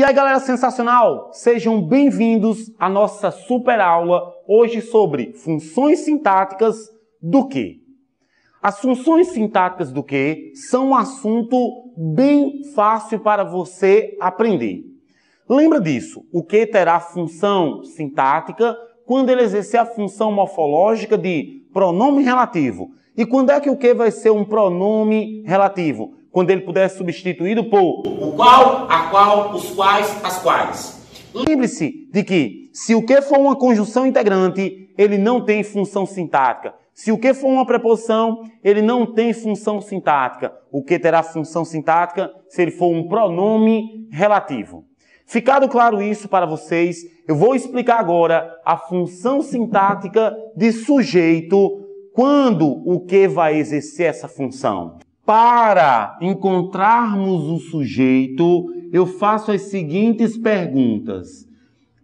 E aí, galera sensacional, sejam bem-vindos à nossa super aula hoje sobre funções sintáticas do que. As funções sintáticas do que são um assunto bem fácil para você aprender. Lembra disso, o que terá função sintática quando ele exercer a função morfológica de pronome relativo. E quando é que o que vai ser um pronome relativo? quando ele pudesse substituído por o qual, a qual, os quais, as quais. Lembre-se de que se o que for uma conjunção integrante, ele não tem função sintática. Se o que for uma preposição, ele não tem função sintática. O que terá função sintática se ele for um pronome relativo. Ficado claro isso para vocês, eu vou explicar agora a função sintática de sujeito quando o que vai exercer essa função. Para encontrarmos o sujeito, eu faço as seguintes perguntas: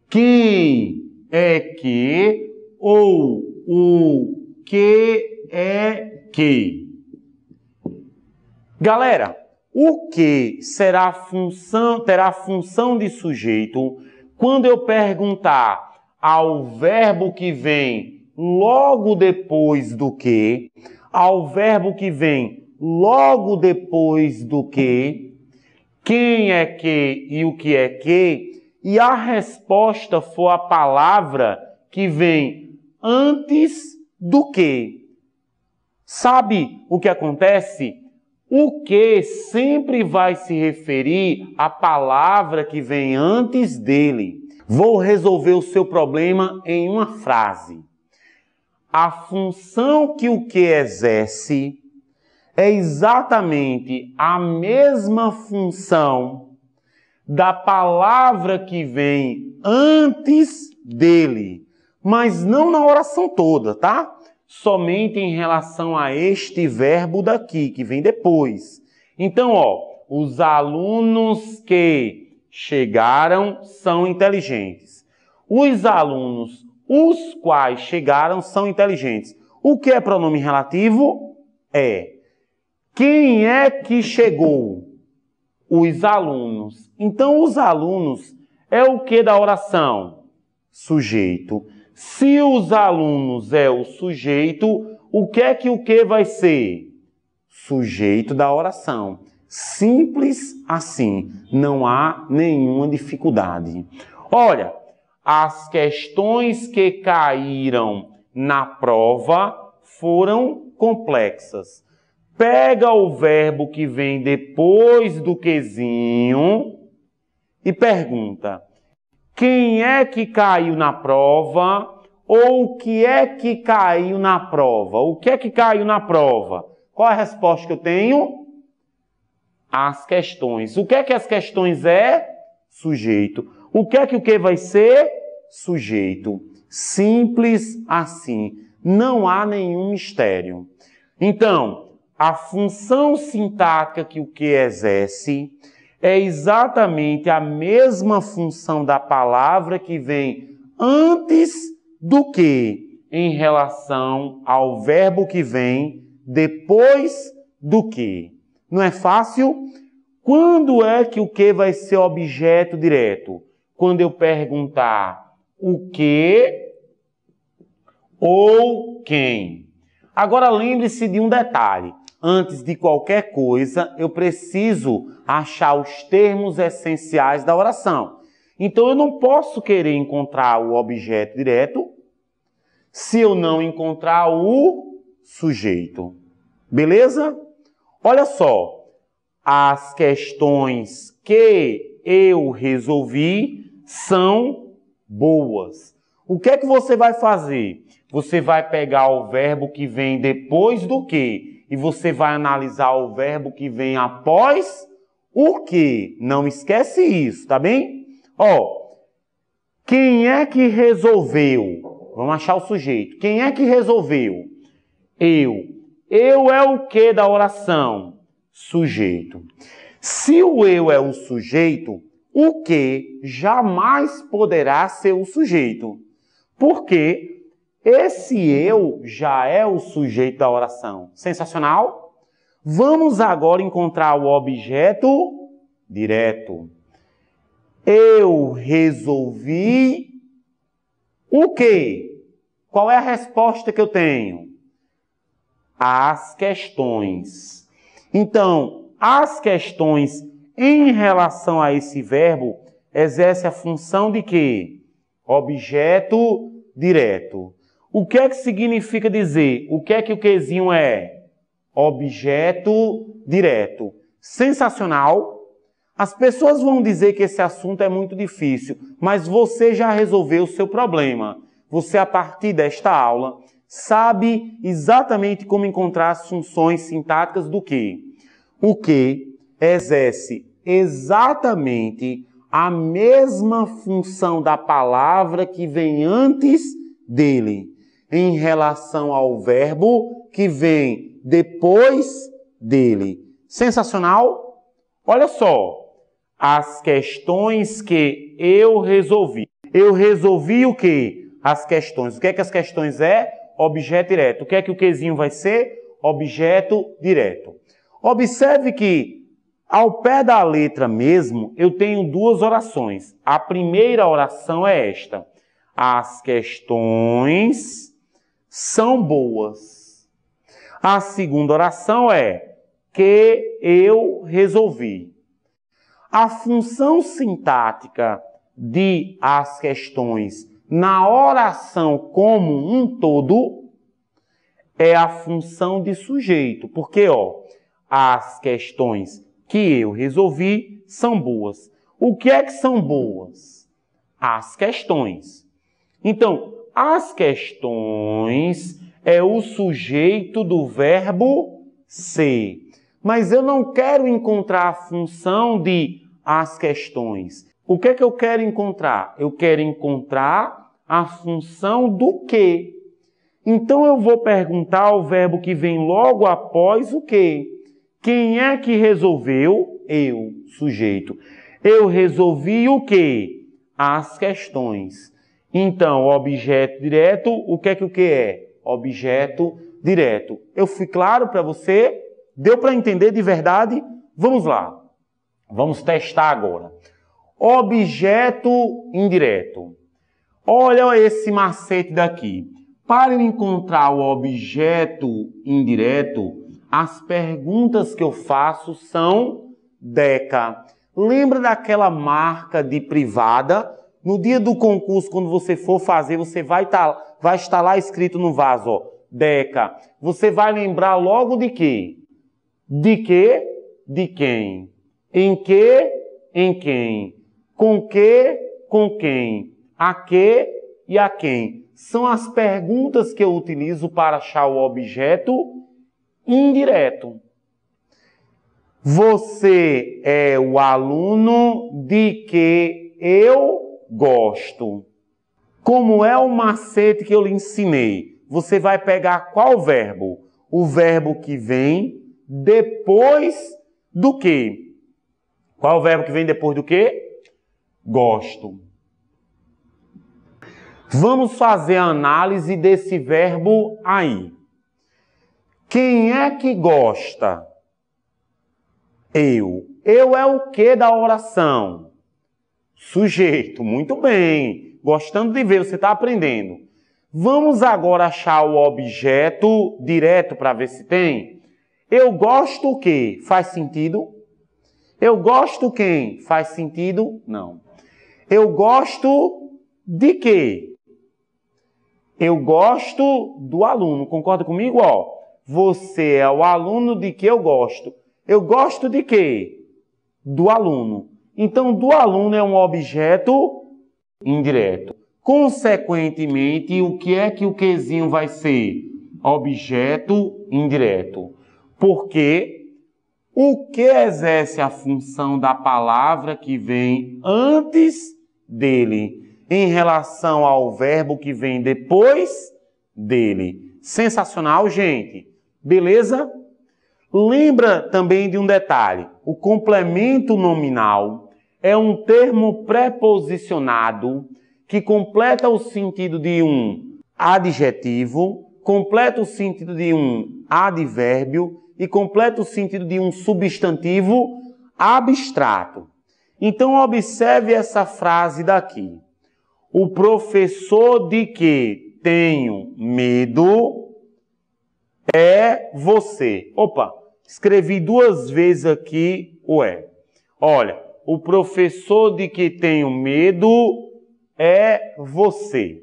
quem é que ou o que é que? Galera, o que será função, terá função de sujeito quando eu perguntar ao verbo que vem logo depois do que, ao verbo que vem logo depois do que, quem é que e o que é que, e a resposta for a palavra que vem antes do que. Sabe o que acontece? O que sempre vai se referir à palavra que vem antes dele. Vou resolver o seu problema em uma frase. A função que o que exerce é exatamente a mesma função da palavra que vem antes dele, mas não na oração toda, tá? Somente em relação a este verbo daqui que vem depois. Então, ó, os alunos que chegaram são inteligentes. Os alunos os quais chegaram são inteligentes. O que é pronome relativo? É quem é que chegou? Os alunos. Então, os alunos é o que da oração? Sujeito. Se os alunos é o sujeito, o que é que o que vai ser? Sujeito da oração. Simples assim. Não há nenhuma dificuldade. Olha, as questões que caíram na prova foram complexas pega o verbo que vem depois do quezinho e pergunta: quem é que caiu na prova? Ou o que é que caiu na prova? O que é que caiu na prova? Qual a resposta que eu tenho? As questões. O que é que as questões é? Sujeito. O que é que o que vai ser? Sujeito. Simples assim. Não há nenhum mistério. Então, a função sintática que o que exerce é exatamente a mesma função da palavra que vem antes do que em relação ao verbo que vem depois do que. Não é fácil? Quando é que o que vai ser objeto direto? Quando eu perguntar o que ou quem. Agora lembre-se de um detalhe antes de qualquer coisa, eu preciso achar os termos essenciais da oração. Então eu não posso querer encontrar o objeto direto se eu não encontrar o sujeito. Beleza? Olha só, as questões que eu resolvi são boas. O que é que você vai fazer? Você vai pegar o verbo que vem depois do que e você vai analisar o verbo que vem após o que. Não esquece isso, tá bem? Ó, quem é que resolveu? Vamos achar o sujeito. Quem é que resolveu? Eu. Eu é o que da oração? Sujeito. Se o eu é o sujeito, o que jamais poderá ser o sujeito. Porque esse eu já é o sujeito da oração. Sensacional? Vamos agora encontrar o objeto direto. Eu resolvi o quê? Qual é a resposta que eu tenho? As questões. Então, as questões em relação a esse verbo exerce a função de quê? Objeto direto. O que é que significa dizer? O que é que o quezinho é? Objeto direto. Sensacional. As pessoas vão dizer que esse assunto é muito difícil, mas você já resolveu o seu problema. Você, a partir desta aula, sabe exatamente como encontrar as funções sintáticas do que. O que exerce exatamente a mesma função da palavra que vem antes dele em relação ao verbo que vem depois dele. Sensacional? Olha só, as questões que eu resolvi. Eu resolvi o que? As questões. O que é que as questões é? Objeto direto. O que é que o quezinho vai ser? Objeto direto. Observe que ao pé da letra mesmo, eu tenho duas orações. A primeira oração é esta: As questões são boas. A segunda oração é que eu resolvi. A função sintática de as questões na oração como um todo é a função de sujeito, porque ó, as questões que eu resolvi são boas. O que é que são boas? As questões. Então, as questões é o sujeito do verbo ser. Mas eu não quero encontrar a função de as questões. O que é que eu quero encontrar? Eu quero encontrar a função do que. Então eu vou perguntar o verbo que vem logo após o que. Quem é que resolveu? Eu, sujeito. Eu resolvi o que? As questões. Então, objeto direto, o que é que o que é? Objeto direto. Eu fui claro para você? Deu para entender de verdade? Vamos lá. Vamos testar agora. Objeto indireto. Olha esse macete daqui. Para eu encontrar o objeto indireto, as perguntas que eu faço são DECA. Lembra daquela marca de privada no dia do concurso, quando você for fazer, você vai, tá, vai estar lá escrito no vaso, ó, Deca. Você vai lembrar logo de quê? De quê? De quem? Em que? Em quem? Com que? Com quem? A que e a quem? São as perguntas que eu utilizo para achar o objeto indireto. Você é o aluno de que eu gosto. Como é o macete que eu lhe ensinei? Você vai pegar qual verbo? O verbo que vem depois do que? Qual o verbo que vem depois do que? Gosto. Vamos fazer a análise desse verbo aí. Quem é que gosta? Eu. Eu é o que da oração? Sujeito, muito bem. Gostando de ver, você está aprendendo. Vamos agora achar o objeto direto para ver se tem. Eu gosto o que? Faz sentido? Eu gosto quem? Faz sentido? Não. Eu gosto de quê? Eu gosto do aluno. Concorda comigo? Ó, você é o aluno de que eu gosto. Eu gosto de quê? Do aluno. Então, do aluno é um objeto indireto. Consequentemente, o que é que o quezinho vai ser? Objeto indireto. Porque o que exerce a função da palavra que vem antes dele em relação ao verbo que vem depois dele. Sensacional, gente. Beleza? Lembra também de um detalhe: o complemento nominal é um termo preposicionado que completa o sentido de um adjetivo, completa o sentido de um advérbio e completa o sentido de um substantivo abstrato. Então, observe essa frase daqui. O professor de que tenho medo é você. Opa, escrevi duas vezes aqui o é. Olha, o professor de que tenho medo é você.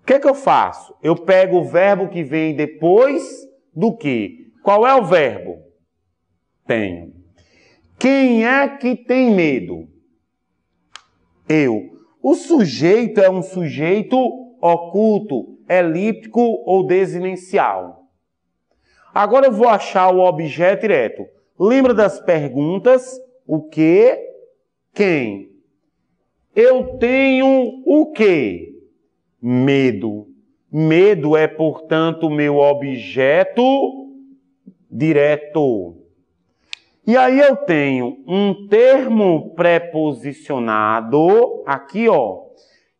O que é que eu faço? Eu pego o verbo que vem depois do que. Qual é o verbo? Tenho. Quem é que tem medo? Eu. O sujeito é um sujeito oculto, elíptico ou desinencial. Agora eu vou achar o objeto direto. Lembra das perguntas o que, quem. Eu tenho o que? Medo. Medo é, portanto, meu objeto direto. E aí eu tenho um termo preposicionado aqui, ó,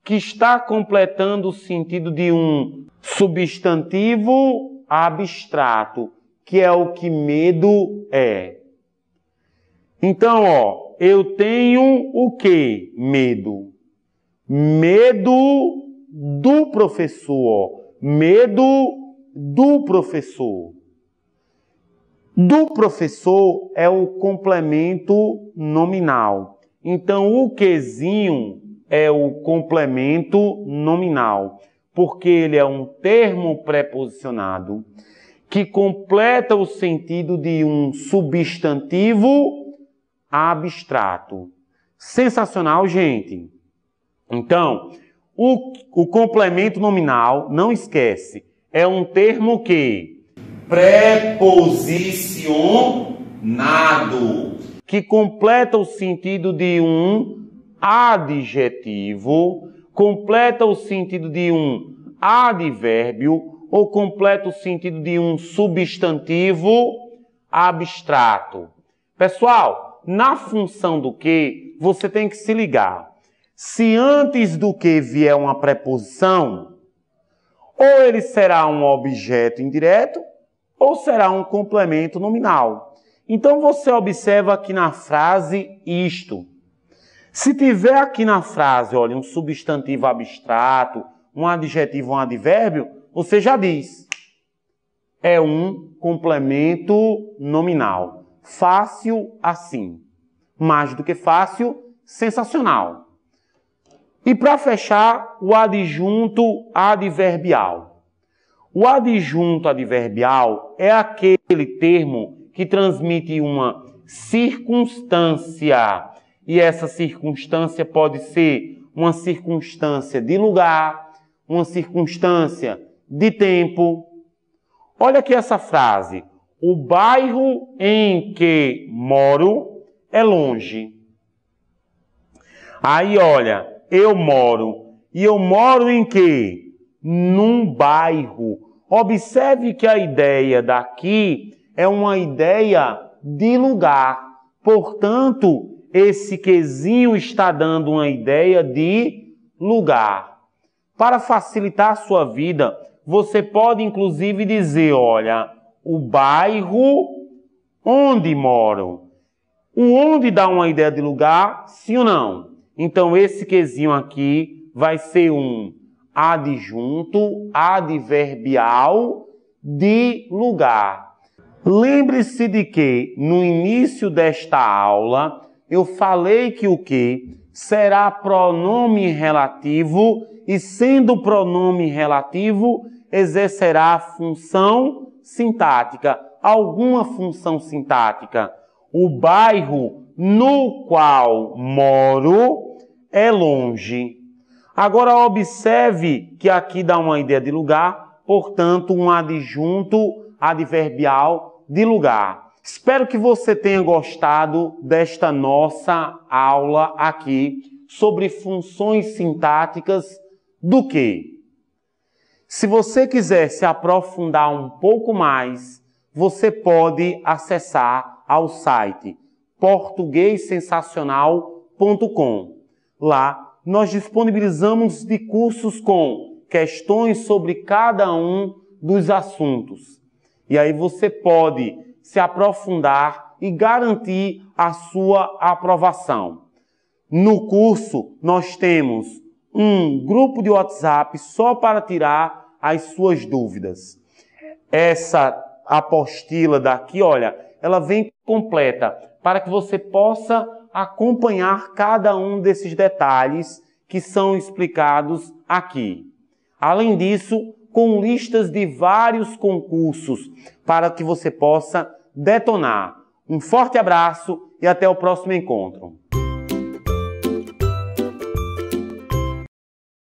que está completando o sentido de um substantivo abstrato, que é o que medo é. Então, ó, eu tenho o que? Medo. Medo do professor. Medo do professor. Do professor é o complemento nominal. Então, o quezinho é o complemento nominal, porque ele é um termo preposicionado que completa o sentido de um substantivo abstrato. Sensacional, gente. Então, o, o complemento nominal, não esquece, é um termo que preposicionado, que completa o sentido de um adjetivo, completa o sentido de um advérbio ou completa o sentido de um substantivo abstrato. Pessoal, na função do que, você tem que se ligar. Se antes do que vier uma preposição, ou ele será um objeto indireto, ou será um complemento nominal. Então você observa aqui na frase isto. Se tiver aqui na frase, olha, um substantivo abstrato, um adjetivo, um advérbio, você já diz. É um complemento nominal fácil assim. Mais do que fácil, sensacional. E para fechar, o adjunto adverbial. O adjunto adverbial é aquele termo que transmite uma circunstância. E essa circunstância pode ser uma circunstância de lugar, uma circunstância de tempo. Olha aqui essa frase. O bairro em que moro é longe. Aí olha, eu moro. E eu moro em quê? Num bairro. Observe que a ideia daqui é uma ideia de lugar. Portanto, esse quezinho está dando uma ideia de lugar. Para facilitar a sua vida, você pode inclusive dizer, olha, o bairro onde moram. O onde dá uma ideia de lugar, sim ou não? Então, esse quezinho aqui vai ser um adjunto adverbial de lugar. Lembre-se de que no início desta aula eu falei que o que será pronome relativo e sendo pronome relativo exercerá a função sintática, alguma função sintática. O bairro no qual moro é longe. Agora observe que aqui dá uma ideia de lugar, portanto, um adjunto adverbial de lugar. Espero que você tenha gostado desta nossa aula aqui sobre funções sintáticas do que? Se você quiser se aprofundar um pouco mais, você pode acessar ao site portuguêssensacional.com. Lá nós disponibilizamos de cursos com questões sobre cada um dos assuntos. E aí você pode se aprofundar e garantir a sua aprovação. No curso nós temos um grupo de WhatsApp só para tirar as suas dúvidas. Essa apostila daqui, olha, ela vem completa para que você possa acompanhar cada um desses detalhes que são explicados aqui. Além disso, com listas de vários concursos para que você possa detonar. Um forte abraço e até o próximo encontro.